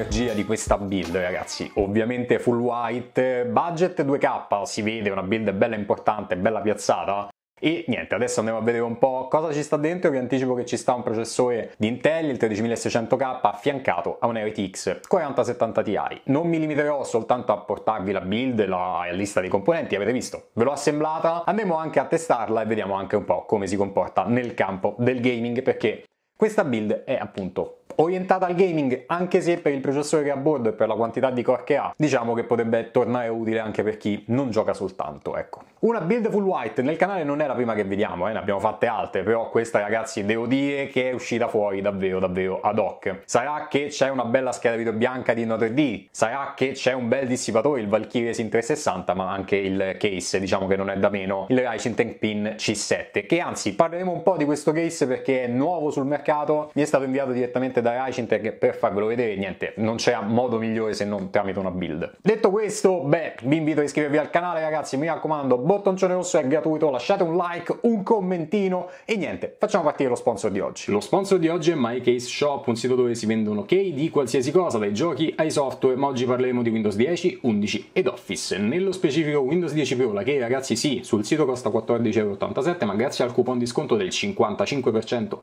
l'energia di questa build ragazzi ovviamente full white budget 2k si vede una build bella importante bella piazzata e niente, adesso andiamo a vedere un po' cosa ci sta dentro. Vi anticipo che ci sta un processore di Intel, il 13600K, affiancato a un RTX 4070 Ti. Non mi limiterò soltanto a portarvi la build e la lista dei componenti, avete visto, ve l'ho assemblata. Andiamo anche a testarla e vediamo anche un po' come si comporta nel campo del gaming, perché questa build è appunto orientata al gaming, anche se per il processore che ha a bordo e per la quantità di core che ha, diciamo che potrebbe tornare utile anche per chi non gioca soltanto, ecco. Una build full white nel canale non è la prima che vediamo, eh, ne abbiamo fatte altre, però questa ragazzi devo dire che è uscita fuori davvero davvero ad hoc. Sarà che c'è una bella scheda video bianca di Note 3D, sarà che c'è un bel dissipatore, il Valkyrie Sin 360, ma anche il case, diciamo che non è da meno, il Ryzen Tank Pin C7, che anzi parleremo un po' di questo case perché è nuovo sul mercato, mi è stato inviato direttamente direttamente da Raicin per farvelo vedere niente, non c'è modo migliore se non tramite una build. Detto questo, beh, vi invito a iscrivervi al canale ragazzi, mi raccomando, bottoncione rosso è gratuito, lasciate un like, un commentino e niente, facciamo partire lo sponsor di oggi. Lo sponsor di oggi è My Shop, un sito dove si vendono key di qualsiasi cosa, dai giochi ai software, ma oggi parleremo di Windows 10, 11 ed Office. Nello specifico Windows 10 Pro, la key ragazzi sì, sul sito costa 14,87€, ma grazie al coupon di sconto del 55%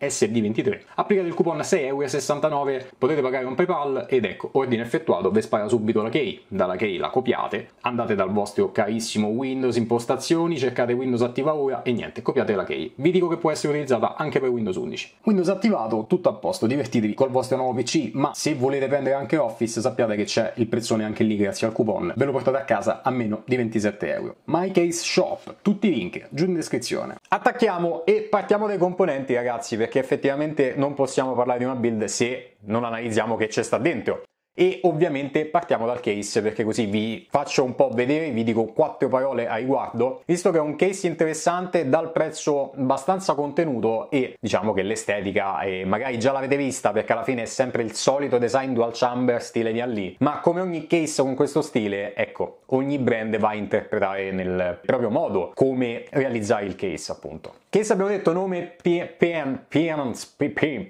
SD23 applicate il coupon 6,60€ 69 potete pagare con PayPal ed ecco, ordine effettuato, vi spara subito la key, dalla key la copiate, andate dal vostro carissimo Windows impostazioni, cercate Windows attiva ora e niente, copiate la key. Vi dico che può essere utilizzata anche per Windows 11. Windows attivato, tutto a posto, divertitevi col vostro nuovo PC, ma se volete prendere anche Office sappiate che c'è il prezzone anche lì grazie al coupon, ve lo portate a casa a meno di 27 euro. Case Shop, tutti i link giù in descrizione. Attacchiamo e partiamo dai componenti ragazzi perché effettivamente non possiamo parlare di una build se non analizziamo che c'è sta dentro. E ovviamente partiamo dal case perché così vi faccio un po' vedere, vi dico quattro parole a riguardo, visto che è un case interessante dal prezzo abbastanza contenuto e diciamo che l'estetica è, magari già l'avete vista perché alla fine è sempre il solito design dual chamber stile di lì, ma come ogni case con questo stile, ecco, ogni brand va a interpretare nel proprio modo come realizzare il case appunto che se abbiamo detto nome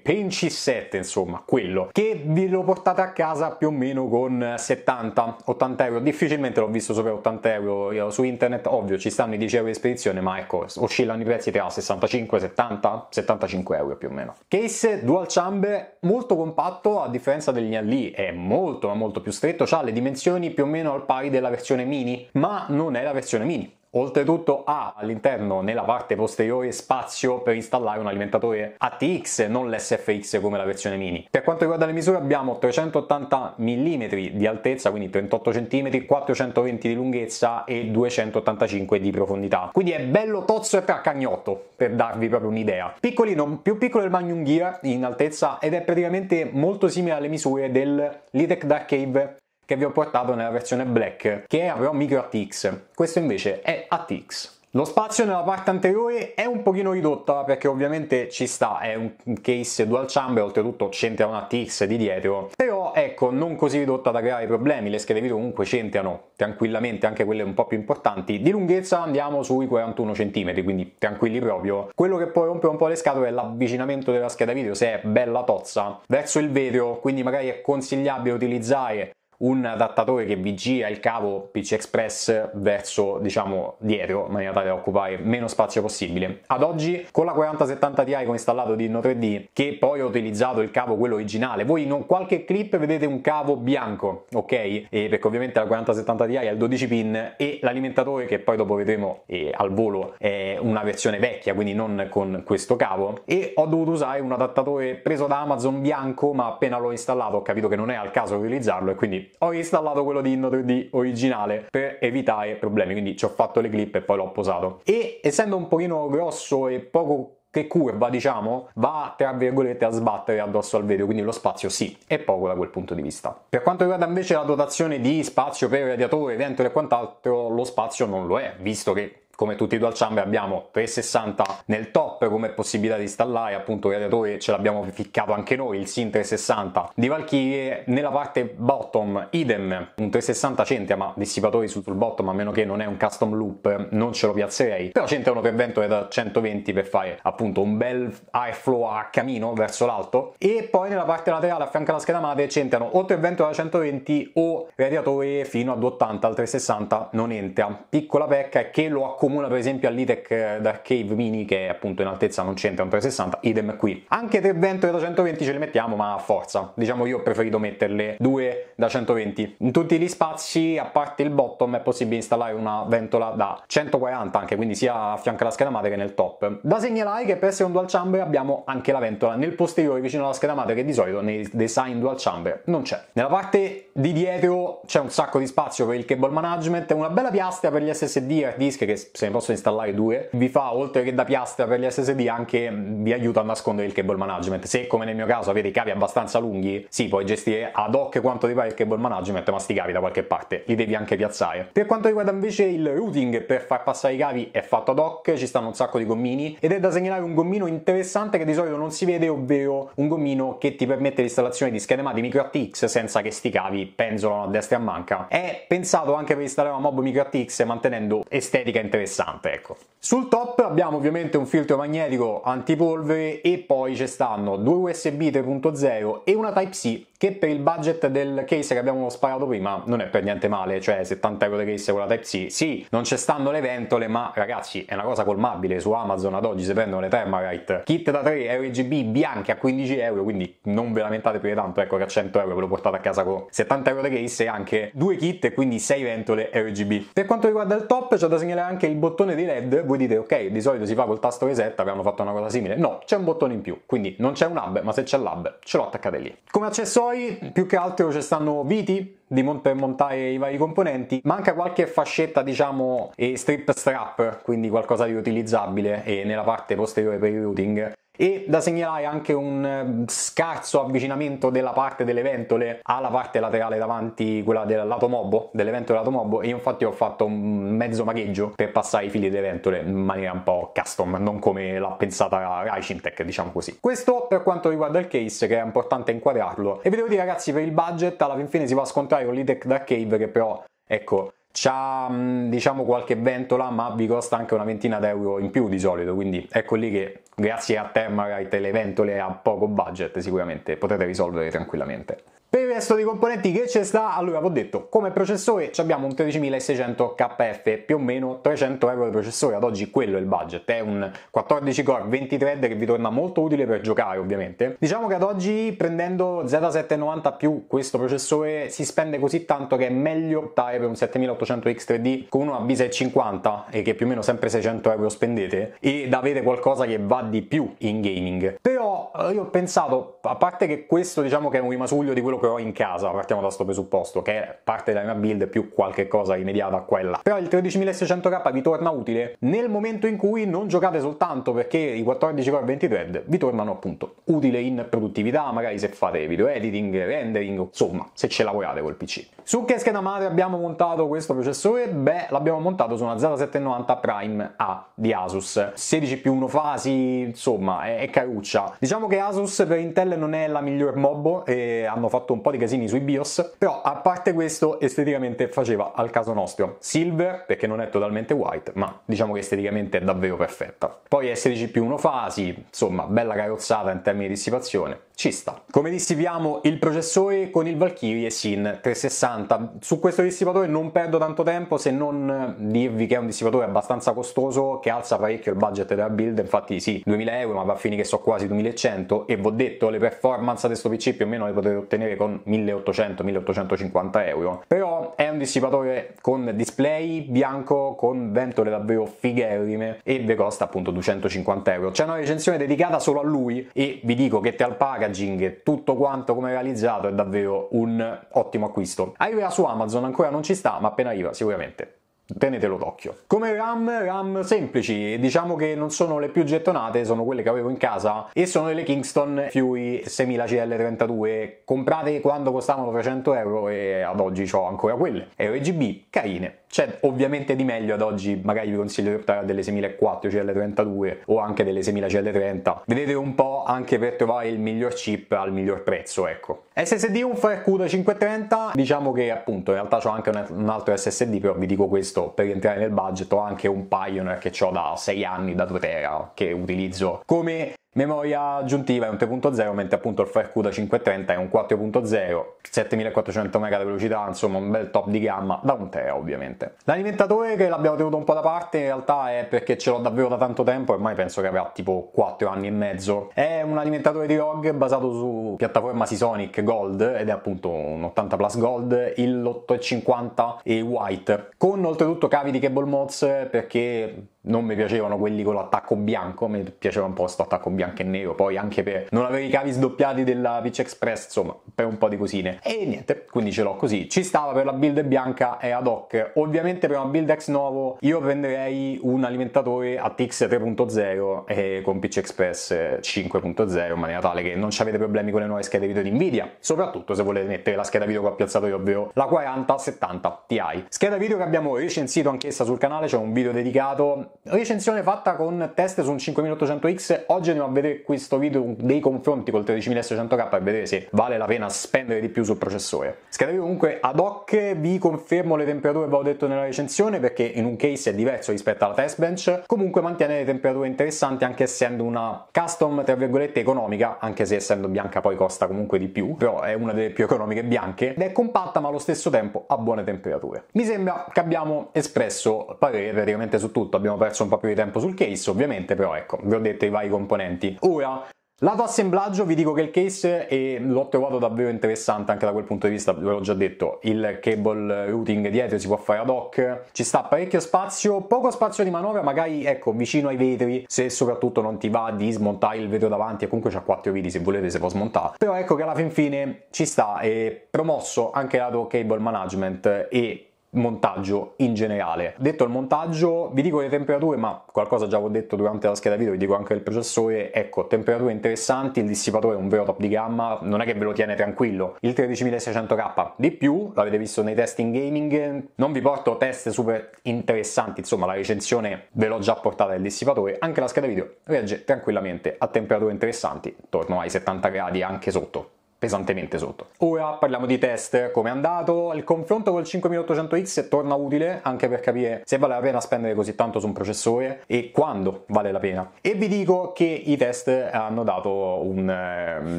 Penci 7 insomma quello che vi lo portate a casa più o meno con 70 80 euro difficilmente l'ho visto sopra 80 euro Io, su internet ovvio ci stanno i 10 euro di spedizione ma ecco oscillano i prezzi tra 65 70 75 euro più o meno case dual chamber molto compatto a differenza degli lì è molto ma molto più stretto ha le dimensioni più o meno al pari della versione mini ma non è la versione mini Oltretutto ha all'interno, nella parte posteriore, spazio per installare un alimentatore ATX, non l'SFX come la versione mini. Per quanto riguarda le misure abbiamo 380 mm di altezza, quindi 38 cm, 420 di lunghezza e 285 di profondità. Quindi è bello tozzo e percagnotto, per darvi proprio un'idea. Piccolino, più piccolo del Magnum Gear in altezza ed è praticamente molto simile alle misure del Litec Dark Cave che vi ho portato nella versione black, che era però micro ATX. Questo invece è ATX. Lo spazio nella parte anteriore è un pochino ridotto perché ovviamente ci sta, è un case dual chamber, oltretutto c'entra una TX di dietro, però ecco non così ridotta da creare problemi, le schede video comunque c'entrano tranquillamente anche quelle un po' più importanti, di lunghezza andiamo sui 41 cm, quindi tranquilli proprio. Quello che poi rompe un po' le scatole è l'avvicinamento della scheda video se è bella tozza verso il vetro, quindi magari è consigliabile utilizzare un adattatore che vi gira il cavo PC Express verso diciamo dietro in maniera tale da occupare meno spazio possibile. Ad oggi con la 4070 Ti con installato di Inno 3D che poi ho utilizzato il cavo quello originale, voi in qualche clip vedete un cavo bianco, ok? E perché ovviamente la 4070 Ti ha il 12 pin e l'alimentatore che poi dopo vedremo eh, al volo è una versione vecchia, quindi non con questo cavo e ho dovuto usare un adattatore preso da Amazon bianco, ma appena l'ho installato ho capito che non è al caso di utilizzarlo e quindi ho installato quello di Inno 3D originale per evitare problemi, quindi ci ho fatto le clip e poi l'ho posato. E essendo un pochino grosso e poco che curva, diciamo, va tra virgolette a sbattere addosso al vetro, quindi lo spazio sì, è poco da quel punto di vista. Per quanto riguarda invece la dotazione di spazio per radiatore, vento e quant'altro, lo spazio non lo è, visto che come tutti i dual chamber abbiamo 360 nel top come possibilità di installare appunto il radiatore ce l'abbiamo ficcato anche noi il SIN 360 di Valkyrie nella parte bottom idem un 360 centia ma dissipatori sul bottom a meno che non è un custom loop non ce lo piazzerei però c'entrano per vento da 120 per fare appunto un bel airflow a camino verso l'alto e poi nella parte laterale a fianco alla scheda madre c'entrano o 320 da 120 o radiatore fino ad 80 al 360 non entra piccola pecca è che lo accomuna accomuna per esempio all'ITEC Dark Cave Mini che appunto in altezza non c'entra un 360, idem qui. Anche 320 da 120 ce le mettiamo ma a forza, diciamo io ho preferito metterle due da 120. In tutti gli spazi a parte il bottom è possibile installare una ventola da 140 anche, quindi sia a fianco alla scheda madre che nel top. Da segnalare che per essere un dual chamber abbiamo anche la ventola nel posteriore vicino alla scheda madre che di solito nei design dual chamber non c'è. Nella parte di dietro c'è un sacco di spazio per il cable management, una bella piastra per gli SSD hard disk che se ne posso installare due, vi fa oltre che da piastra per gli SSD anche mm, vi aiuta a nascondere il cable management. Se come nel mio caso avete i cavi abbastanza lunghi, sì, puoi gestire ad hoc quanto ti pare il cable management, ma sti cavi da qualche parte li devi anche piazzare. Per quanto riguarda invece il routing per far passare i cavi è fatto ad hoc, ci stanno un sacco di gommini ed è da segnalare un gommino interessante che di solito non si vede, ovvero un gommino che ti permette l'installazione di schede madri micro ATX senza che sti cavi penzolano a destra e a manca. È pensato anche per installare una mob micro ATX mantenendo estetica interessante interessante, ecco. Sul top abbiamo ovviamente un filtro magnetico antipolvere e poi ci stanno due USB 3.0 e una Type-C che per il budget del case che abbiamo sparato prima non è per niente male, cioè 70 euro di case con la Type-C. Sì, non ci stanno le ventole, ma ragazzi è una cosa colmabile, su Amazon ad oggi si prendono le Thermarite kit da 3 RGB bianche a 15 euro, quindi non ve lamentate più di tanto, ecco che a 100 euro ve lo portate a casa con 70 euro di case e anche due kit e quindi 6 ventole RGB. Per quanto riguarda il top c'è da segnalare anche il bottone di LED, voi dite ok, di solito si fa col tasto reset, abbiamo fatto una cosa simile. No, c'è un bottone in più, quindi non c'è un hub, ma se c'è l'hub ce l'ho attaccato lì. Come accessori, più che altro ci stanno viti, di mont- per montare i vari componenti. Manca qualche fascetta, diciamo, e strip strap, quindi qualcosa di utilizzabile e nella parte posteriore per il routing e da segnalare anche un eh, scarso avvicinamento della parte delle ventole alla parte laterale davanti, quella del lato mobo, delle ventole lato mobo. e io infatti ho fatto un mezzo magheggio per passare i fili delle ventole in maniera un po' custom, non come l'ha pensata Raishintech, diciamo così. Questo per quanto riguarda il case che è importante inquadrarlo e vi devo dire ragazzi per il budget alla fin fine si va a scontrare con l'Itec Dark Cave che però ecco C'ha mm, diciamo qualche ventola, ma vi costa anche una ventina d'euro in più di solito, quindi ecco lì che grazie a te magari te le ventole a poco budget sicuramente potete risolvere tranquillamente. Per il resto dei componenti che ci sta, allora vi ho detto, come processore abbiamo un 13600 KF, più o meno 300 euro di processore, ad oggi quello è il budget, è un 14 core 20 thread che vi torna molto utile per giocare ovviamente. Diciamo che ad oggi prendendo Z790 più questo processore si spende così tanto che è meglio optare per un 7800X3D con una B650 e che più o meno sempre 600 euro spendete ed avere qualcosa che va di più in gaming. Però eh, io ho pensato, a parte che questo diciamo che è un rimasuglio di quello giocherò in casa, partiamo da questo presupposto, che parte della mia build più qualche cosa immediata a quella. Però il 13600K vi torna utile nel momento in cui non giocate soltanto perché i 14 core 20 thread vi tornano appunto utile in produttività, magari se fate video editing, rendering, insomma, se ce lavorate col PC. Su che scheda madre abbiamo montato questo processore? Beh, l'abbiamo montato su una Z790 Prime A di Asus. 16 più 1 fasi, insomma, è, è caruccia. Diciamo che Asus per Intel non è la miglior mobbo e hanno fatto fatto un po' di casini sui BIOS, però a parte questo esteticamente faceva al caso nostro. Silver, perché non è totalmente white, ma diciamo che esteticamente è davvero perfetta. Poi è 16 più 1 fasi, insomma, bella carrozzata in termini di dissipazione ci sta. Come dissipiamo il processore con il Valkyrie SIN 360. Su questo dissipatore non perdo tanto tempo se non dirvi che è un dissipatore abbastanza costoso che alza parecchio il budget della build, infatti sì, 2000 euro ma va a finire che so quasi 2100 e vi ho detto le performance di questo PC più o meno le potete ottenere con 1800-1850 euro. Però è un dissipatore con display bianco, con ventole davvero figherrime e vi costa appunto 250 euro. C'è una recensione dedicata solo a lui e vi dico che te al paga packaging, tutto quanto come realizzato è davvero un ottimo acquisto. Arriva su Amazon, ancora non ci sta, ma appena arriva sicuramente tenetelo d'occhio. Come RAM, RAM semplici, diciamo che non sono le più gettonate, sono quelle che avevo in casa e sono delle Kingston Fury 6000CL32, comprate quando costavano 300 euro e ad oggi ho ancora quelle. RGB, carine. C'è cioè, ovviamente di meglio ad oggi, magari vi consiglio di portare delle 6004 CL32 o anche delle 6000 CL30. Vedete un po' anche per trovare il miglior chip al miglior prezzo, ecco. SSD un FreeQ da 530, diciamo che appunto in realtà ho anche un altro SSD, però vi dico questo per rientrare nel budget, ho anche un Pioneer che ho da 6 anni da 2 tera che utilizzo come Memoria aggiuntiva è un 3.0 mentre appunto il FireQ da 530 è un 4.0, 7400 MB di velocità, insomma un bel top di gamma da un tera ovviamente. L'alimentatore che l'abbiamo tenuto un po' da parte in realtà è perché ce l'ho davvero da tanto tempo, ormai penso che avrà tipo 4 anni e mezzo. È un alimentatore di ROG basato su piattaforma Seasonic Gold ed è appunto un 80 Plus Gold, il 850 e White, con oltretutto cavi di cable mods perché non mi piacevano quelli con l'attacco bianco, mi piaceva un po' questo attacco bianco e nero, poi anche per non avere i cavi sdoppiati della Pitch Express, insomma, per un po' di cosine. E niente, quindi ce l'ho così. Ci stava per la build bianca e ad hoc. Ovviamente per una build ex novo io prenderei un alimentatore ATX 3.0 e con Pitch Express 5.0 in maniera tale che non ci avete problemi con le nuove schede video di Nvidia, soprattutto se volete mettere la scheda video che ho piazzato io, ovvero la 4070 Ti. Scheda video che abbiamo recensito anch'essa sul canale, c'è cioè un video dedicato recensione fatta con test su un 5800X, oggi andiamo a vedere questo video dei confronti col 13600K e vedere se vale la pena spendere di più sul processore. Scheda video comunque ad hoc, vi confermo le temperature che avevo detto nella recensione perché in un case è diverso rispetto alla test bench, comunque mantiene le temperature interessanti anche essendo una custom tra virgolette economica, anche se essendo bianca poi costa comunque di più, però è una delle più economiche bianche ed è compatta ma allo stesso tempo a buone temperature. Mi sembra che abbiamo espresso parere praticamente su tutto, abbiamo perso un po' più di tempo sul case ovviamente, però ecco, vi ho detto i vari componenti. Ora, Lato assemblaggio vi dico che il case è, l'ho trovato davvero interessante anche da quel punto di vista, ve l'ho già detto, il cable routing dietro si può fare ad hoc, ci sta parecchio spazio, poco spazio di manovra, magari ecco vicino ai vetri, se soprattutto non ti va di smontare il vetro davanti e comunque c'ha quattro viti se volete se può smontare, però ecco che alla fin fine ci sta, è promosso anche lato cable management e montaggio in generale. Detto il montaggio, vi dico le temperature, ma qualcosa già avevo detto durante la scheda video, vi dico anche del processore, ecco, temperature interessanti, il dissipatore è un vero top di gamma, non è che ve lo tiene tranquillo. Il 13600K di più, l'avete visto nei test in gaming, non vi porto test super interessanti, insomma, la recensione ve l'ho già portata del dissipatore, anche la scheda video regge tranquillamente a temperature interessanti, intorno ai 70 gradi anche sotto pesantemente sotto. Ora parliamo di test, come è andato, il confronto col 5800X torna utile anche per capire se vale la pena spendere così tanto su un processore e quando vale la pena. E vi dico che i test hanno dato un, eh,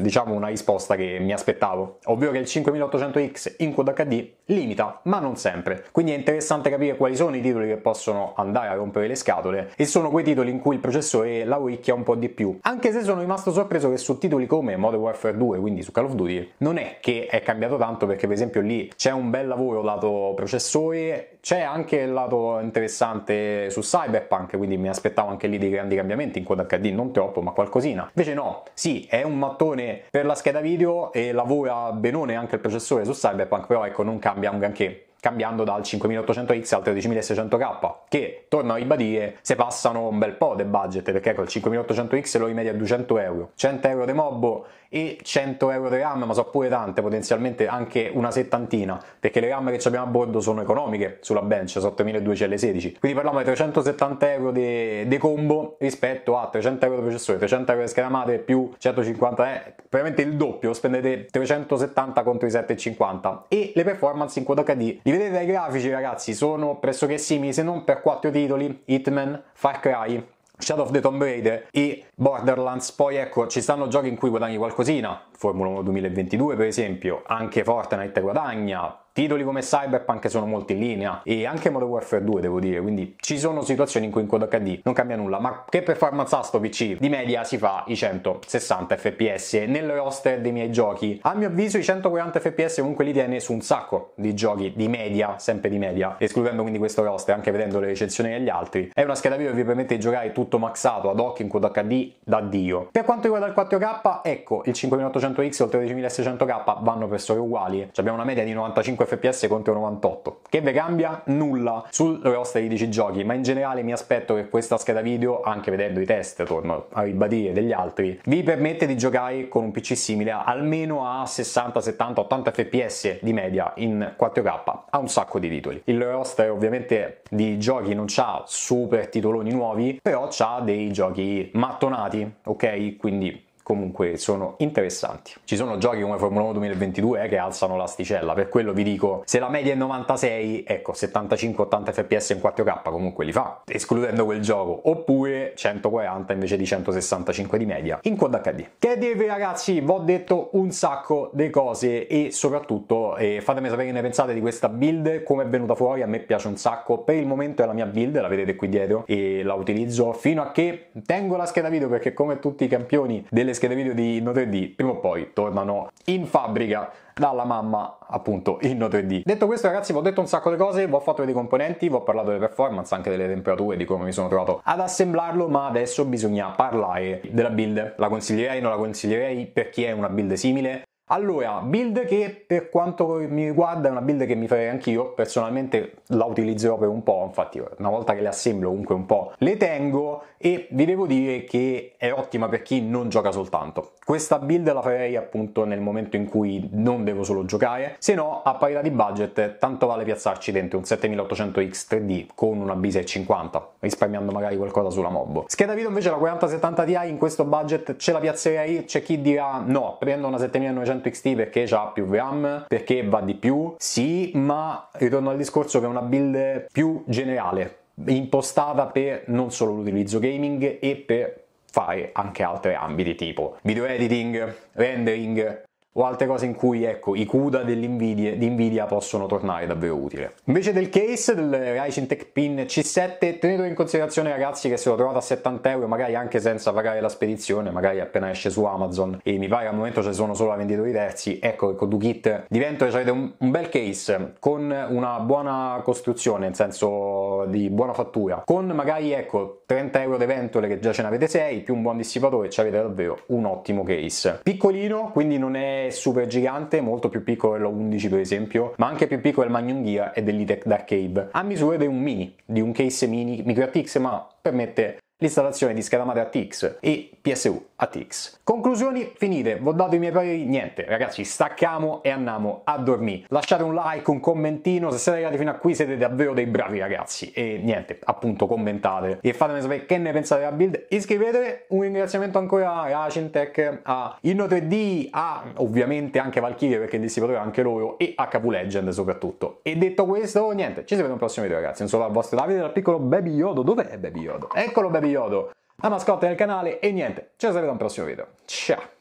diciamo una risposta che mi aspettavo, ovvero che il 5800X in Quad HD limita, ma non sempre. Quindi è interessante capire quali sono i titoli che possono andare a rompere le scatole e sono quei titoli in cui il processore lauricchia un po' di più. Anche se sono rimasto sorpreso che su titoli come Modern Warfare 2, quindi su Call of of Duty non è che è cambiato tanto perché per esempio lì c'è un bel lavoro lato processori, c'è anche il lato interessante su Cyberpunk, quindi mi aspettavo anche lì dei grandi cambiamenti in quanto HD, non troppo, ma qualcosina. Invece no, sì, è un mattone per la scheda video e lavora benone anche il processore su Cyberpunk, però ecco non cambia un granché cambiando dal 5800X al 13600K, che, torno a ribadire, se passano un bel po' di budget, perché col ecco, 5800X lo rimedi a 200 euro, 100 euro di mobbo e 100 euro di RAM, ma so pure tante, potenzialmente anche una settantina, perché le RAM che abbiamo a bordo sono economiche sulla bench, sono 3200 16 Quindi parliamo di 370 euro di combo rispetto a 300 euro di processore, 300 euro di schermate più 150 è veramente il doppio, spendete 370 contro i 750 e le performance in quad HD di vedete dai grafici ragazzi, sono pressoché simili se non per quattro titoli, Hitman, Far Cry, Shadow of the Tomb Raider e Borderlands. Poi ecco, ci stanno giochi in cui guadagni qualcosina, Formula 1 2022 per esempio, anche Fortnite guadagna, Titoli come Cyberpunk sono molto in linea e anche Modern Warfare 2 devo dire, quindi ci sono situazioni in cui in Code HD non cambia nulla, ma che performance ha sto PC? Di media si fa i 160 fps nel roster dei miei giochi. A mio avviso i 140 fps comunque li tiene su un sacco di giochi di media, sempre di media, escludendo quindi questo roster, anche vedendo le recensioni degli altri. È una scheda video che vi permette di giocare tutto maxato ad hoc in Code HD da dio. Per quanto riguarda il 4K, ecco, il 5800X e il 13600K vanno per storie uguali. Cioè abbiamo una media di 95 105 fps contro 98. Che ve cambia? Nulla sul roster di 10 giochi, ma in generale mi aspetto che questa scheda video, anche vedendo i test, torno a ribadire degli altri, vi permette di giocare con un PC simile almeno a 60, 70, 80 fps di media in 4K Ha un sacco di titoli. Il roster ovviamente di giochi non ha super titoloni nuovi, però ha dei giochi mattonati, ok? Quindi comunque sono interessanti. Ci sono giochi come Formula 1 2022 eh, che alzano l'asticella, per quello vi dico, se la media è 96, ecco, 75-80 fps in 4K comunque li fa, escludendo quel gioco, oppure 140 invece di 165 di media in Quad HD. Che dirvi ragazzi, vi ho detto un sacco di cose e soprattutto eh, fatemi sapere che ne pensate di questa build, come è venuta fuori, a me piace un sacco, per il momento è la mia build, la vedete qui dietro e la utilizzo fino a che tengo la scheda video perché come tutti i campioni delle schede schede video di Inno 3D prima o poi tornano in fabbrica dalla mamma appunto Inno 3D. Detto questo ragazzi vi ho detto un sacco di cose, vi ho fatto vedere i componenti, vi ho parlato delle performance, anche delle temperature, di come mi sono trovato ad assemblarlo, ma adesso bisogna parlare della build. La consiglierei, non la consiglierei per chi è una build simile, allora, build che per quanto mi riguarda è una build che mi farei anch'io, personalmente la utilizzerò per un po', infatti una volta che le assemblo comunque un po' le tengo, e vi devo dire che è ottima per chi non gioca soltanto. Questa build la farei appunto nel momento in cui non devo solo giocare, se no a parità di budget tanto vale piazzarci dentro un 7800X 3D con una B650, risparmiando magari qualcosa sulla mob. Scheda video invece la 4070 Ti in questo budget ce la piazzerei, c'è chi dirà no, prendo una 7900 XT perché ha più RAM, perché va di più, sì, ma ritorno al discorso che è una build più generale, impostata per non solo l'utilizzo gaming e per fare anche altri ambiti tipo video editing, rendering, o altre cose in cui ecco, i CUDA dell'Nvidia, di Nvidia possono tornare davvero utile. Invece del case del Ryzen Tech Pin C7 tenetelo in considerazione ragazzi che se lo trovate a 70 euro magari anche senza pagare la spedizione, magari appena esce su Amazon e mi pare al momento ci sono solo a venditori terzi, ecco che con DuKit diventa cioè, un, un bel case con una buona costruzione, nel senso di buona fattura, con magari ecco 30 euro di ventole che già ce ne avete 6 più un buon dissipatore, ci avete davvero un ottimo case. Piccolino, quindi non è super gigante, molto più piccolo dell'O11 per esempio, ma anche più piccolo del Magnum Gear e dell'Itec Dark Cave, a misura di un mini, di un case mini MicroTX, ma permette l'installazione di schedamate ATX e PSU ATX. Conclusioni finite, vi ho dato i miei pareri, niente ragazzi, stacchiamo e andiamo a dormire. Lasciate un like, un commentino, se siete arrivati fino a qui siete davvero dei bravi ragazzi e niente, appunto commentate e fatemi sapere che ne pensate della build, iscrivetevi, un ringraziamento ancora a Cintec, a Inno 3D, a ovviamente anche Valkyrie perché il distributore è anche loro e a KV Legend soprattutto. E detto questo, niente, ci si vede un prossimo video ragazzi, un saluto al vostro Davide dal piccolo Baby Yodo, dov'è Baby Yodo? Eccolo Baby Yodo, la ah mascotte del canale e niente, ci vediamo al prossimo video. Ciao!